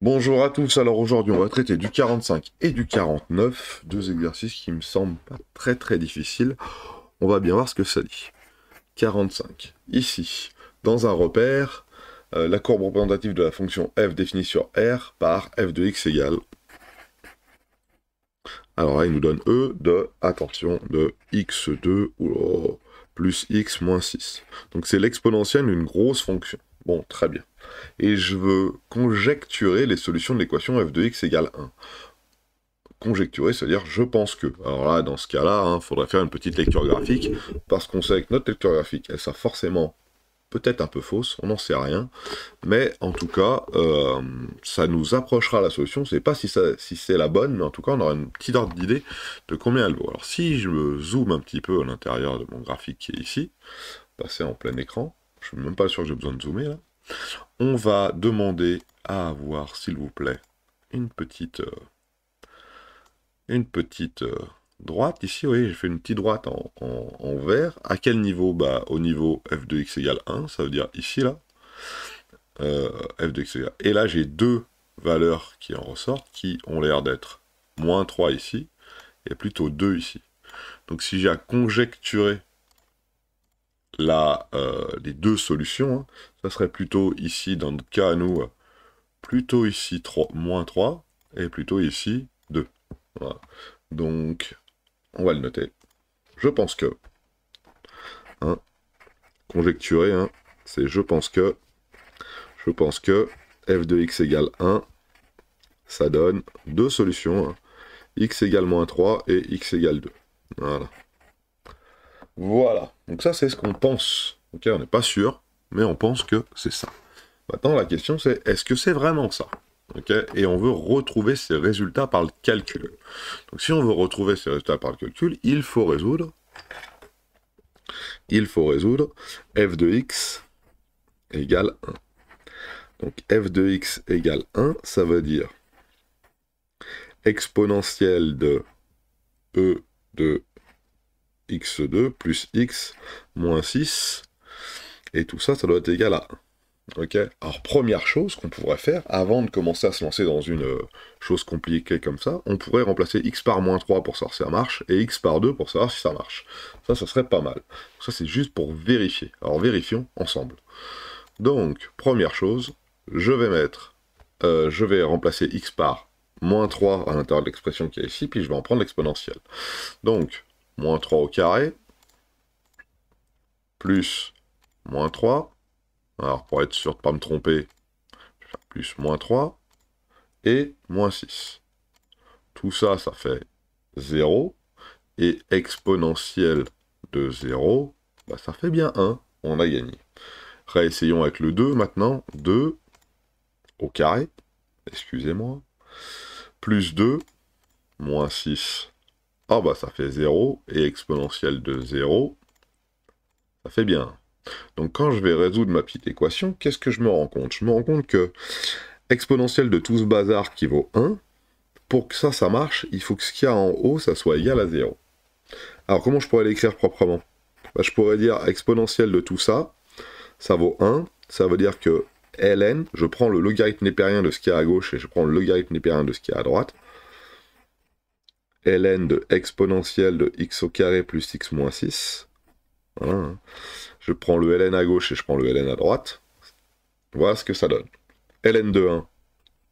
Bonjour à tous, alors aujourd'hui on va traiter du 45 et du 49, deux exercices qui me semblent pas très très difficiles. On va bien voir ce que ça dit. 45, ici, dans un repère, euh, la courbe représentative de la fonction f définie sur R par f de x égale. Alors là il nous donne E de, attention, de x2 ou oh, plus x moins 6. Donc c'est l'exponentielle d'une grosse fonction. Bon, très bien. Et je veux conjecturer les solutions de l'équation f de x égale 1 conjecturer, c'est-à-dire je pense que. Alors là, dans ce cas-là, il hein, faudrait faire une petite lecture graphique, parce qu'on sait que notre lecture graphique, elle sera forcément peut-être un peu fausse, on n'en sait rien, mais en tout cas, euh, ça nous approchera la solution, c'est pas si, ça, si c'est la bonne, mais en tout cas, on aura une petite ordre d'idée de combien elle vaut. Alors si je me zoome un petit peu à l'intérieur de mon graphique qui est ici, passer en plein écran, je ne suis même pas sûr que j'ai besoin de zoomer là. On va demander à avoir, s'il vous plaît, une petite, euh, une petite euh, droite. Ici, oui, j'ai fait une petite droite en, vert. À quel niveau bah, Au niveau f de x égale 1, ça veut dire ici, là. Euh, f x Et là, j'ai deux valeurs qui en ressortent, qui ont l'air d'être moins 3 ici, et plutôt 2 ici. Donc si j'ai à conjecturer Là, euh, les deux solutions. Hein. Ça serait plutôt ici, dans le cas à nous, euh, plutôt ici 3, moins 3, et plutôt ici 2. Donc, on va le noter. Je pense que. Hein, conjecturer, hein, c'est je pense que. Je pense que f de x égale 1, ça donne deux solutions. Hein. x égale moins 3 et x égale 2. Voilà. Voilà. Donc ça, c'est ce qu'on pense. Ok, on n'est pas sûr, mais on pense que c'est ça. Maintenant, la question c'est est-ce que c'est vraiment ça Et on veut retrouver ces résultats par le calcul. Donc si on veut retrouver ces résultats par le calcul, il faut résoudre il faut résoudre f de x égale 1. Donc f de x égale 1, ça veut dire exponentielle de e de x2 plus x moins 6. Et tout ça, ça doit être égal à 1. Ok Alors, première chose qu'on pourrait faire, avant de commencer à se lancer dans une euh, chose compliquée comme ça, on pourrait remplacer x par moins 3 pour savoir si ça marche, et x par 2 pour savoir si ça marche. Ça, ça serait pas mal. Ça, c'est juste pour vérifier. Alors, vérifions ensemble. Donc, première chose, je vais mettre, euh, je vais remplacer x par moins 3 à l'intérieur de l'expression qui est ici, puis je vais en prendre l'exponentielle. Donc, moins 3 au carré, plus moins 3. Alors, pour être sûr de ne pas me tromper, je vais faire plus moins 3 et moins 6. Tout ça, ça fait 0. Et exponentielle de 0, bah, ça fait bien 1. On a gagné. Réessayons avec le 2 maintenant. 2 au carré, excusez-moi, plus 2, moins 6 ah bah ça fait 0, et exponentielle de 0, ça fait bien. Donc quand je vais résoudre ma petite équation, qu'est-ce que je me rends compte Je me rends compte que exponentielle de tout ce bazar qui vaut 1, pour que ça, ça marche, il faut que ce qu'il y a en haut, ça soit égal à 0. Alors comment je pourrais l'écrire proprement bah, Je pourrais dire exponentielle de tout ça, ça vaut 1, ça veut dire que ln, je prends le logarithme népérien de ce qu'il y a à gauche et je prends le logarithme népérien de ce qu'il y a à droite, ln de exponentielle de x au carré plus x moins 6. Hein. Je prends le ln à gauche et je prends le ln à droite. Voilà ce que ça donne. ln de 1,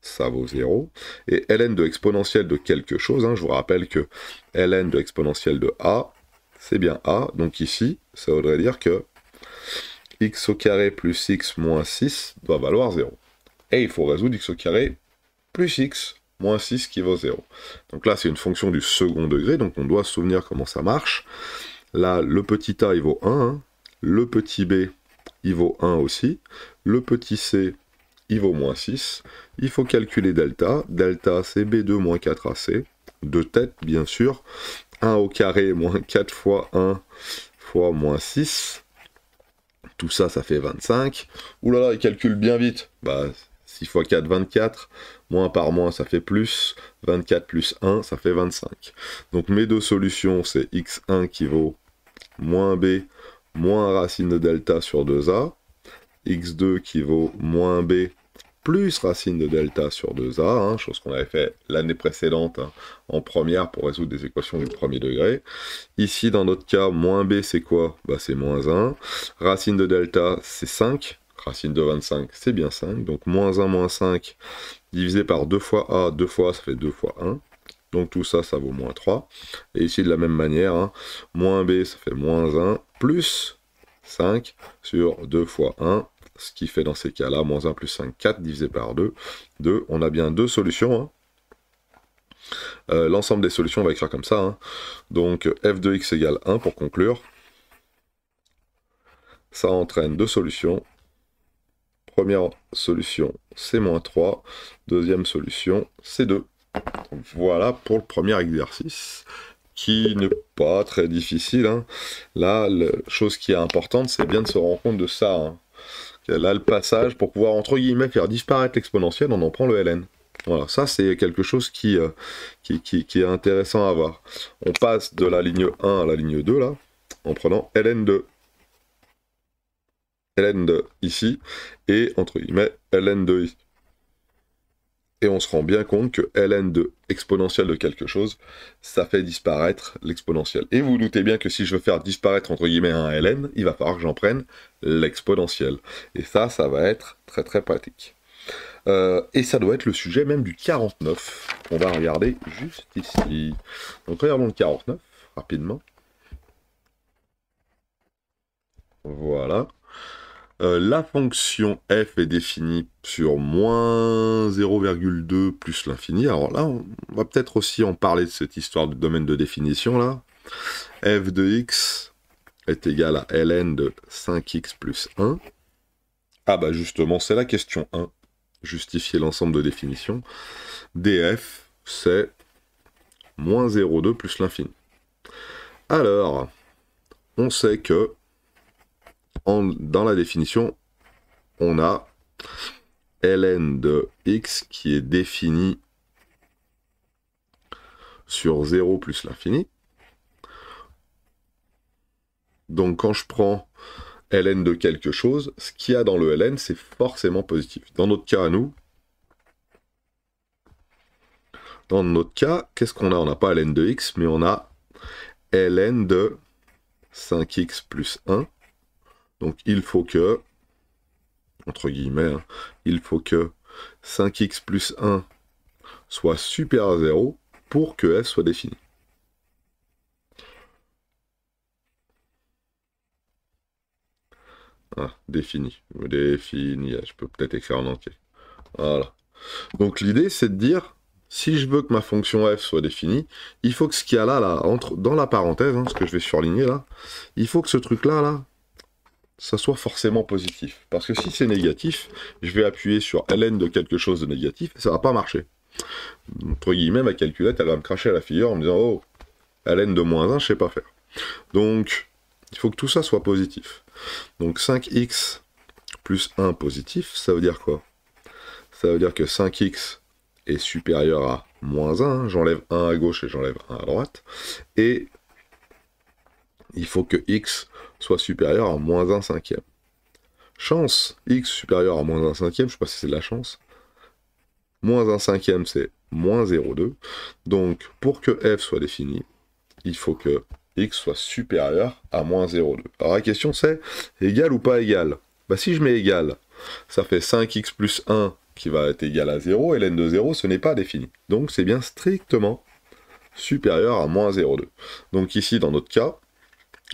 ça vaut 0. Et ln de exponentielle de quelque chose, hein, je vous rappelle que ln de exponentielle de a, c'est bien a. Donc ici, ça voudrait dire que x au carré plus x moins 6 doit valoir 0. Et il faut résoudre x au carré plus x moins 6 qui vaut 0. Donc là, c'est une fonction du second degré, donc on doit se souvenir comment ça marche. Là, le petit a, il vaut 1, hein. le petit b, il vaut 1 aussi, le petit c, il vaut moins 6. Il faut calculer delta. Delta, c'est B2 moins 4AC. De tête, bien sûr. 1 au carré moins 4 fois 1 fois moins 6. Tout ça, ça fait 25. Ouh là là, il calcule bien vite. Bah, 6 fois 4, 24. Moins par moins, ça fait plus. 24 plus 1, ça fait 25. Donc mes deux solutions, c'est x1 qui vaut moins b moins racine de delta sur 2a. x2 qui vaut moins b plus racine de delta sur 2a, hein, chose qu'on avait fait l'année précédente hein, en première pour résoudre des équations du premier degré. Ici, dans notre cas, moins b, c'est quoi bah, C'est moins 1. Racine de delta, c'est 5. Racine de 25, c'est bien 5. Donc moins 1, moins 5, divisé par 2 fois a, 2 fois ça fait 2 fois 1. Donc tout ça, ça vaut moins 3. Et ici, de la même manière, hein, moins b, ça fait moins 1, plus 5 sur 2 fois 1, ce qui fait dans ces cas-là, moins 1 plus 5, 4 divisé par 2. 2, on a bien deux solutions. Hein. Euh, l'ensemble des solutions, on va écrire comme ça. Hein. Donc f de x égale 1 pour conclure. Ça entraîne deux solutions. Première solution, c'est moins 3. Deuxième solution, c'est 2. Voilà pour le premier exercice qui n'est pas très difficile. Hein. Là, la chose qui est importante, c'est bien de se rendre compte de ça. Hein. Là, le passage, pour pouvoir, entre guillemets, faire disparaître l'exponentielle, on en prend le ln. Voilà, ça c'est quelque chose qui, euh, qui, est intéressant à voir. On passe de la ligne 1 à la ligne 2, là, en prenant ln2 ln de ici et entre guillemets ln de ici. Et on se rend bien compte que ln2 exponentielle de quelque chose, ça fait disparaître l'exponentielle. Et vous, vous doutez bien que si je veux faire disparaître entre guillemets un ln, il va falloir que j'en prenne l'exponentielle. Et ça, ça va être très très pratique. Euh, et ça doit être le sujet même du 49. On va regarder juste ici. Donc regardons le 49 rapidement. Voilà. Euh, la fonction f est définie sur moins 0,2 plus l'infini. Alors là, on va peut-être aussi en parler de cette histoire de domaine de définition là. f de x est égal à ln de 5x plus 1. Ah bah justement, c'est la question 1. Justifier l'ensemble de définition. df, c'est moins 0,2 plus l'infini. Alors, on sait que dans la définition, on a ln de x qui est défini sur 0 plus l'infini. Donc quand je prends ln de quelque chose, ce qu'il y a dans le ln, c'est forcément positif. Dans notre cas à nous, dans notre cas, qu'est-ce qu'on a On n'a pas ln de x, mais on a ln de 5x plus 1 donc il faut que, entre guillemets, hein, il faut que 5x plus 1 soit supérieur à 0 pour que f soit défini. Ah, défini. Défini. Ah, je peux peut-être écrire en entier. Voilà. Donc l'idée, c'est de dire, si je veux que ma fonction f soit définie, il faut que ce qu'il y a là, là entre, dans la parenthèse, hein, ce que je vais surligner là, il faut que ce truc-là, là, ça soit forcément positif. Parce que si c'est négatif, je vais appuyer sur ln de quelque chose de négatif, et ça va pas marcher. Entre guillemets, ma calculette, elle va me cracher à la figure en me disant Oh, ln de moins 1, je sais pas faire. Donc, il faut que tout ça soit positif. Donc 5x plus 1 positif, ça veut dire quoi Ça veut dire que 5x est supérieur à moins 1. J'enlève 1 à gauche et j'enlève 1 à droite. Et il faut que x soit supérieur à moins 1 cinquième. Chance, x supérieur à moins 1 cinquième, je ne sais pas si c'est de la chance. Moins 1 cinquième, c'est moins 0,2. Donc, pour que f soit défini, il faut que x soit supérieur à moins 0,2. Alors la question c'est, égal ou pas égal bah, Si je mets égal, ça fait 5x plus 1 qui va être égal à 0, et ln de 0, ce n'est pas défini. Donc c'est bien strictement supérieur à moins 0,2. Donc ici, dans notre cas,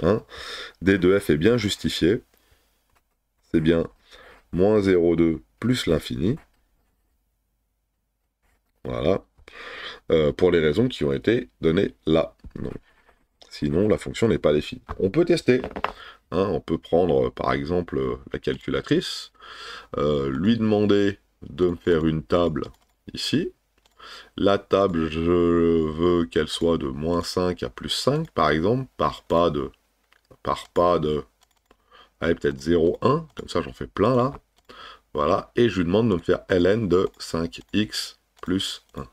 Hein. D2f est bien justifié. C'est bien moins 0,2 plus l'infini. Voilà. Euh, pour les raisons qui ont été données là. Sinon, la fonction n'est pas définie. On peut tester. Hein, on peut prendre, par exemple, la calculatrice, euh, lui demander de me faire une table ici. La table, je veux qu'elle soit de moins 5 à plus 5, par exemple, par pas de pas de... Allez, peut-être 0,1. Comme ça, j'en fais plein là. Voilà. Et je lui demande de me faire ln de 5x plus 1.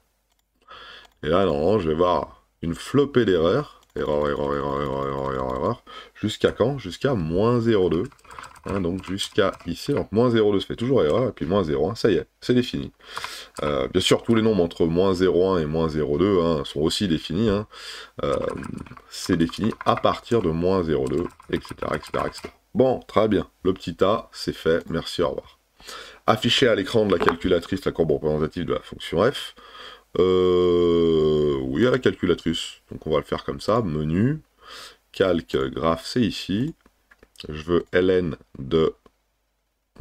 Et là, normalement, je vais voir une flopée d'erreurs. Erreur, erreur, erreur, erreur, erreur, erreur. Jusqu'à quand Jusqu'à moins 0,2. Hein, donc jusqu'à ici, donc moins 0,2 se fait toujours erreur, et puis moins 0,1, ça y est, c'est défini. Euh, bien sûr, tous les nombres entre moins 0,1 et moins 0,2 hein, sont aussi définis. Hein. Euh, c'est défini à partir de moins 0,2, etc., Bon, très bien, le petit a, c'est fait, merci, au revoir. Afficher à l'écran de la calculatrice la courbe représentative de la fonction f. Euh, oui, à la calculatrice. Donc on va le faire comme ça, menu, calque, graphe, c'est ici. Je veux ln de...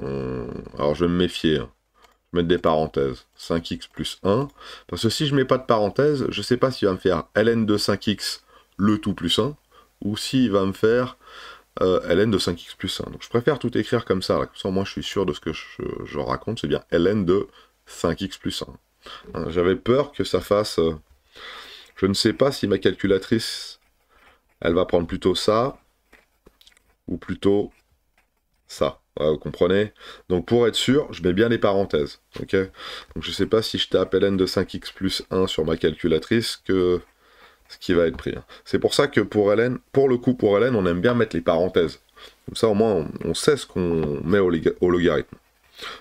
Euh, alors je vais me méfier. Hein. Je vais mettre des parenthèses. 5x plus 1. Parce que si je mets pas de parenthèse, je ne sais pas s'il va me faire ln de 5x le tout plus 1. Ou s'il va me faire euh, ln de 5x plus 1. Donc je préfère tout écrire comme ça. Comme ça, moi, je suis sûr de ce que je, raconte. C'est bien ln de 5x plus 1. Hein, j'avais peur que ça fasse... Euh, je ne sais pas si ma calculatrice, elle va prendre plutôt ça, ou plutôt ça. Euh, vous comprenez Donc pour être sûr, je mets bien les parenthèses. Ok Donc je ne sais pas si je tape ln de 5x plus 1 sur ma calculatrice que ce qui va être pris. Hein. C'est pour ça que pour ln, pour le coup pour ln, on aime bien mettre les parenthèses. Comme ça au moins on, sait ce qu'on met au, logarithme.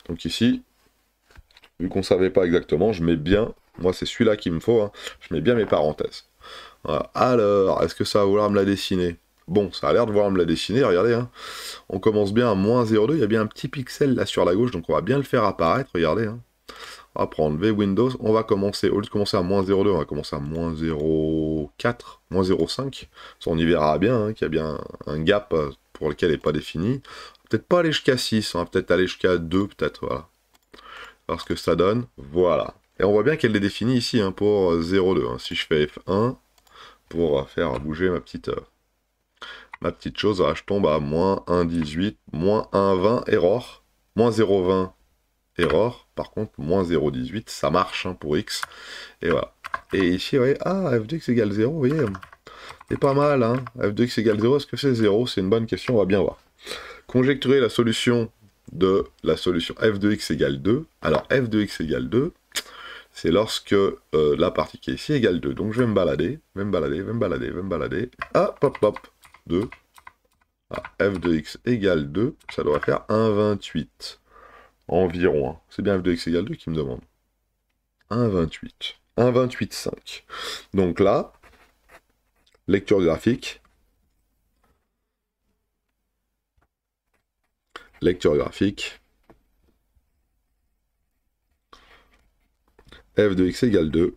Donc ici, vu qu'on ne savait pas exactement, je mets bien, moi c'est celui-là qu'il me faut, hein, je mets bien mes parenthèses. Alors, est-ce que ça va vouloir me la dessiner Bon, ça a l'air de voir me la dessiner, regardez. Hein. On commence bien à moins 0,2. Il y a bien un petit pixel là sur la gauche, donc on va bien le faire apparaître, regardez. Hein. On va prendre V Windows. On va commencer, au lieu de commencer à moins 0,2, on va commencer à moins 0,4, moins 0,5. On y verra bien hein, qu'il y a bien un gap euh, pour lequel n'est pas défini. Peut-être pas aller jusqu'à 6, on va peut-être aller jusqu'à 2, peut-être, voilà. Parce que ça donne, voilà. Et on voit bien qu'elle est définie ici pour 0,2. Si je fais F1, pour euh, faire bouger ma petite... Euh, ma petite chose, ah, je tombe à moins 1,18, moins 1,20, erreur, moins 0,20, erreur. Par contre, moins 0,18, ça marche hein, pour x. Et voilà. Et ici, vous voyez, ah, f de x égale 0, vous voyez, c'est pas mal, hein. f de x égale 0, est-ce que c'est 0 C'est une bonne question, on va bien voir. Conjecturer la solution de la solution f de x égale 2. Alors, f de x égale 2, c'est lorsque euh, la partie qui est ici égale 2. Donc, je vais me balader, je vais me balader, je me balader, je vais me balader. Hop, hop, hop. 2. Ah, f de x égale 2, ça doit faire 1,28 environ. Hein. C'est bien f de x égale 2 qui me demande. 1,28. 1,28,5. Donc là, lecture graphique. Lecture graphique. f de x égale 2.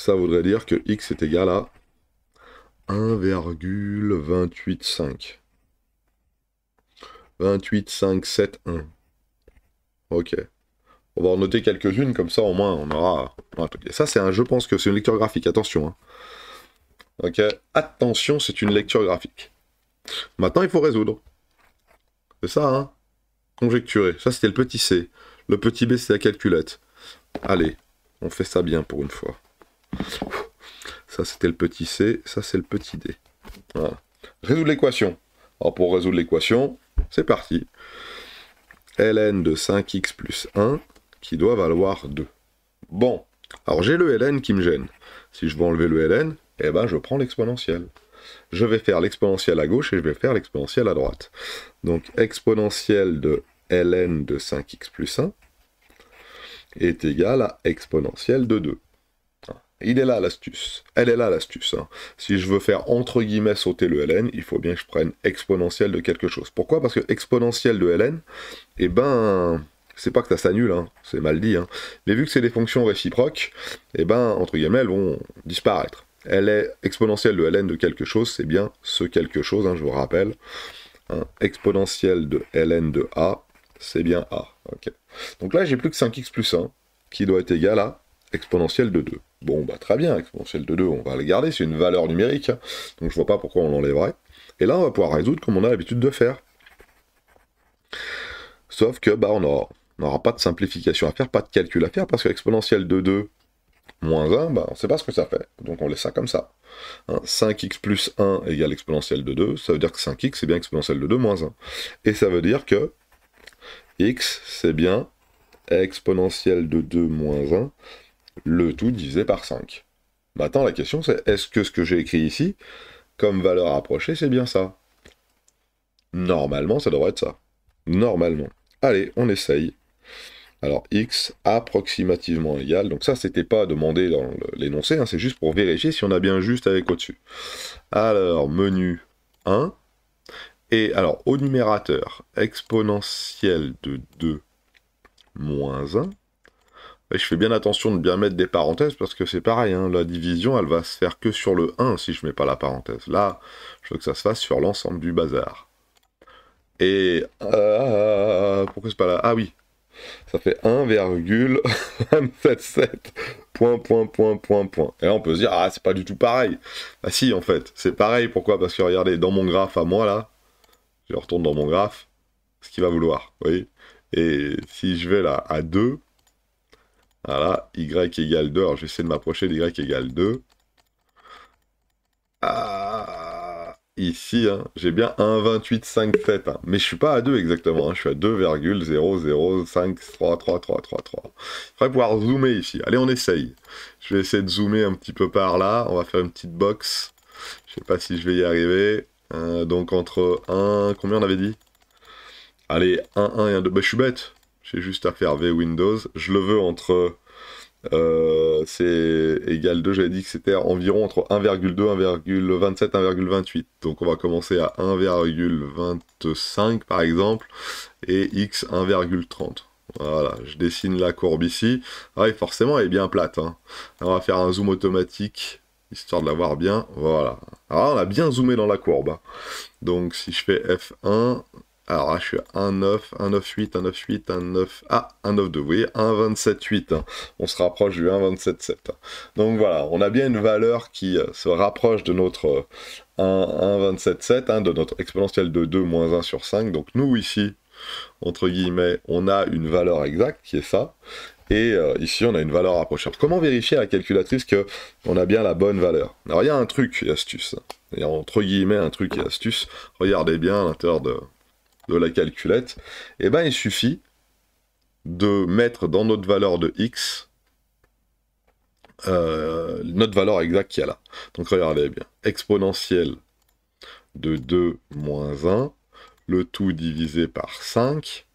ça voudrait dire que x est égal à 1,285. 28571. Ok. On va en noter quelques-unes, comme ça au moins on aura... ça c'est un, je pense que c'est une lecture graphique, attention. Hein. Ok, attention, c'est une lecture graphique. Maintenant il faut résoudre. C'est ça, hein Conjecturer. Ça c'était le petit c. Le petit b c'est la calculette. Allez, on fait ça bien pour une fois. Ça, c'était le petit c, ça, c'est le petit d. Voilà. Résoudre l'équation. Alors, pour résoudre l'équation, c'est parti. ln de 5x plus 1 qui doit valoir 2. Bon, alors j'ai le ln qui me gêne. Si je veux enlever le ln, et eh ben je prends l'exponentielle. Je vais faire l'exponentielle à gauche et je vais faire l'exponentielle à droite. Donc exponentielle de ln de 5x plus 1 est égal à exponentielle de 2. Il est là l'astuce. Elle est là l'astuce. Hein. Si je veux faire entre guillemets sauter le ln, il faut bien que je prenne exponentielle de quelque chose. Pourquoi Parce que exponentielle de ln, et eh ben, c'est pas que ça s'annule, hein. c'est mal dit. Hein. Mais vu que c'est des fonctions réciproques, et eh ben, entre guillemets, elles vont disparaître. Elle est exponentielle de ln de quelque chose, c'est bien ce quelque chose, je vous rappelle. exponentielle de ln de a, c'est bien a. Donc là, j'ai plus que 5x plus 1 qui doit être égal à exponentielle de 2. Bon, bah très bien, exponentielle de 2, on va le garder, c'est une valeur numérique, hein. donc je vois pas pourquoi on l'enlèverait. Et là, on va pouvoir résoudre comme on a l'habitude de faire. Sauf que, bah, on n'aura pas de simplification à faire, pas de calcul à faire, parce que exponentielle de 2 moins 1, bah, on ne sait pas ce que ça fait. Donc on laisse ça comme ça. 5x hein, plus 1 égale exponentielle de 2, ça veut dire que 5x, c'est bien exponentielle de 2 moins 1. Et ça veut dire que x, c'est bien exponentielle de 2 moins 1 le tout divisé par 5. Maintenant, la question c'est est-ce que ce que j'ai écrit ici, comme valeur approchée, c'est bien ça Normalement, ça devrait être ça. Normalement. Allez, on essaye. Alors, x approximativement égal. Donc ça, c'était pas demandé dans l'énoncé, hein, c'est juste pour vérifier si on a bien juste avec au-dessus. Alors, menu 1. Et alors, au numérateur, exponentielle de 2 moins 1 je fais bien attention de bien mettre des parenthèses parce que c'est pareil, hein, la division elle va se faire que sur le 1 si je mets pas la parenthèse. Là, je veux que ça se fasse sur l'ensemble du bazar. Et euh, pourquoi c'est pas là Ah oui, ça fait 1,77, point point point point point. Et là on peut se dire ah c'est pas du tout pareil. Ah si en fait c'est pareil. Pourquoi Parce que regardez dans mon graphe à moi là, je retourne dans mon graphe, ce qu'il va vouloir, vous voyez. Et si je vais là à 2, voilà, y égale 2. Alors, j'essaie de m'approcher y égale 2. Ah, ici, hein. j'ai bien 1,2857. Hein. Mais je ne suis pas à 2 exactement. Hein. Je suis à 2,00533333. Il faudrait pouvoir zoomer ici. Allez, on essaye. Je vais essayer de zoomer un petit peu par là. On va faire une petite box. Je ne sais pas si je vais y arriver. Euh, donc, entre 1... Combien on avait dit Allez, 1, 1 et 1, 2. Bah, je suis bête. J'ai juste à faire V Windows. Je le veux entre. Euh, c'est égal 2. J'avais dit que c'était environ entre 1,2, 1,27, 1,28. Donc on va commencer à 1,25 par exemple et x 1,30. Voilà, je dessine la courbe ici. Ah oui, forcément, elle est bien plate. Hein. on va faire un zoom automatique, histoire de la voir bien. Voilà. Alors, ah, on a bien zoomé dans la courbe. Hein. Donc, si je fais F1, alors là, je suis à 1,9, 1,98, 1,98, 1,9. Ah, 1,92, vous voyez, 1,278. 8. Hein. On se rapproche du 1,277. 7. Hein. Donc voilà, on a bien une valeur qui euh, se rapproche de notre 1,277, euh, hein, de notre exponentielle de 2 moins 1 sur 5. Donc nous, ici, entre guillemets, on a une valeur exacte qui est ça. Et euh, ici, on a une valeur approchable. Comment vérifier à la calculatrice qu'on a bien la bonne valeur Alors, il y a un truc et astuce. Il y a entre guillemets un truc et astuce. Regardez bien à l'intérieur de, de la calculette, eh ben il suffit de mettre dans notre valeur de x euh, notre valeur exacte qui est a là. Donc regardez bien, exponentielle de 2 moins 1, le tout divisé par 5,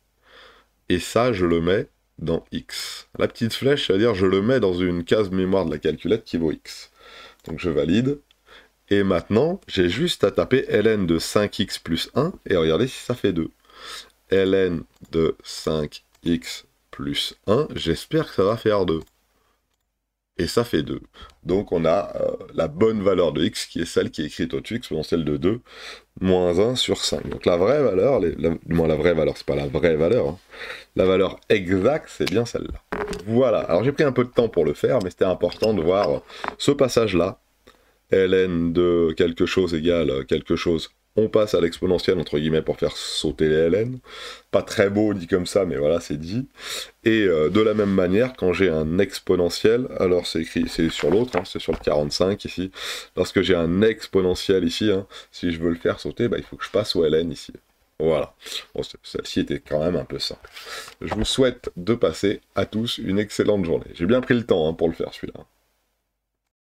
et ça je le mets dans x. La petite flèche, c'est-à-dire je le mets dans une case mémoire de la calculette qui vaut x. Donc je valide, et maintenant, j'ai juste à taper ln de 5x plus 1 et regardez si ça fait 2. ln de 5x plus 1, j'espère que ça va faire 2. Et ça fait 2. Donc on a euh, la bonne valeur de x qui est celle qui est écrite au-dessus, qui celle de 2, moins 1 sur 5. Donc la vraie valeur, du moins la vraie valeur, c'est pas la vraie valeur, hein. la valeur exacte, c'est bien celle-là. Voilà, alors j'ai pris un peu de temps pour le faire, mais c'était important de voir ce passage-là, ln de quelque chose égale quelque chose, on passe à l'exponentielle, entre guillemets, pour faire sauter les ln. Pas très beau dit comme ça, mais voilà, c'est dit. Et euh, de la même manière, quand j'ai un exponentiel, alors c'est écrit, c'est sur l'autre, hein, c'est sur le 45 ici. Lorsque j'ai un exponentiel ici, hein, si je veux le faire sauter, bah, il faut que je passe au ln ici. Voilà. Celle-ci était quand même un peu simple. Je vous souhaite de passer à tous une excellente journée. J'ai bien pris le temps hein, pour le faire celui-là.